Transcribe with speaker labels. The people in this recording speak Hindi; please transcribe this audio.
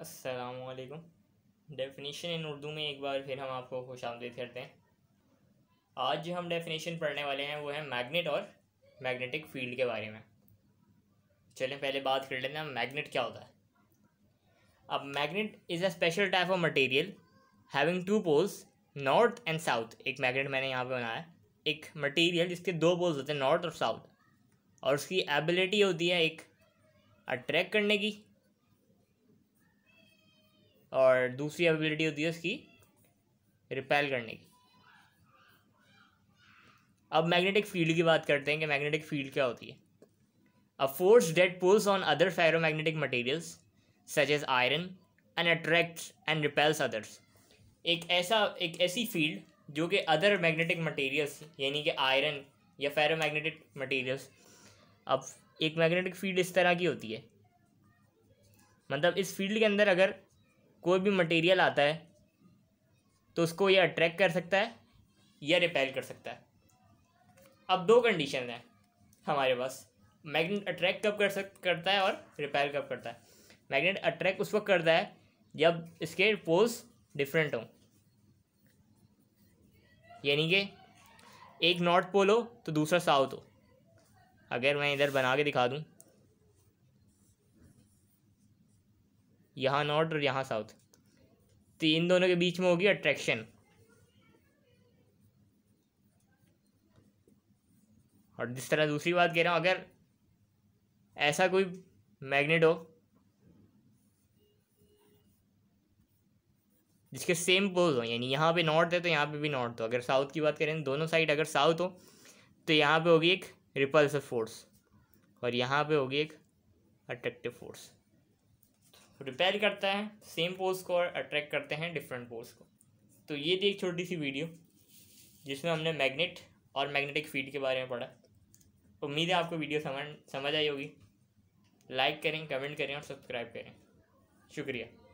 Speaker 1: असलकुम डेफिनेशन इन उर्दू में एक बार फिर हम आपको खुश आमदी करते हैं आज जो हम डेफिनेशन पढ़ने वाले हैं वो है मैग्नेट और मैग्नेटिक फील्ड के बारे में चलें पहले बात कर लेते हैं मैग्नेट क्या होता है अब magnet is a special type of material having two poles north and south एक मैग्नेट मैंने यहाँ पे बनाया एक मटेरियल जिसके दो पोल्स होते हैं नॉर्थ और साउथ और उसकी एबिलिटी होती है एक अट्रैक्ट करने की और दूसरी एबिलिटी होती है उसकी रिपेल करने की अब मैग्नेटिक फील्ड की बात करते हैं कि मैग्नेटिक फील्ड क्या होती है a force that pulls on other ferromagnetic materials such as iron and attract and repels others एक ऐसा एक ऐसी फील्ड जो कि अदर मैग्नेटिक मटेरियल्स यानी कि आयरन या फेरोमैग्नेटिक मटेरियल्स अब एक मैग्नेटिक फील्ड इस तरह की होती है मतलब इस फील्ड के अंदर अगर कोई भी मटेरियल आता है तो उसको ये अट्रैक्ट कर सकता है या रिपेल कर सकता है अब दो कंडीशन हैं हमारे पास मैग्नेट अट्रैक्ट कब कर सक करता है और रिपेल कब करता है मैग्नेट अट्रैक्ट उस वक्त करता है जब इसके पोल्स डिफरेंट हों यानी कि एक नॉर्थ पोल हो तो दूसरा साउथ हो अगर मैं इधर बना के दिखा दूँ यहाँ नॉर्थ और यहाँ साउथ तो इन दोनों के बीच में होगी अट्रैक्शन और जिस तरह दूसरी बात कह रहा हूँ अगर ऐसा कोई मैग्नेट हो जिसके सेम पोज हो यानी यहाँ पे नॉर्थ है तो यहाँ पे भी नॉर्थ हो अगर साउथ की बात करें तो दोनों साइड अगर साउथ हो तो यहाँ पे होगी एक रिपल्सिव फोर्स और यहाँ पे होगी एक अट्रैक्टिव फोर्स रिपेयर करता है सेम पोस्ट को और अट्रैक्ट करते हैं डिफरेंट पोस्ट को तो ये थी एक छोटी सी वीडियो जिसमें हमने मैग्नेट और मैग्नेटिक फील्ड के बारे में पढ़ा उम्मीद है आपको वीडियो समझ समझ आई होगी लाइक करें कमेंट करें और सब्सक्राइब करें शुक्रिया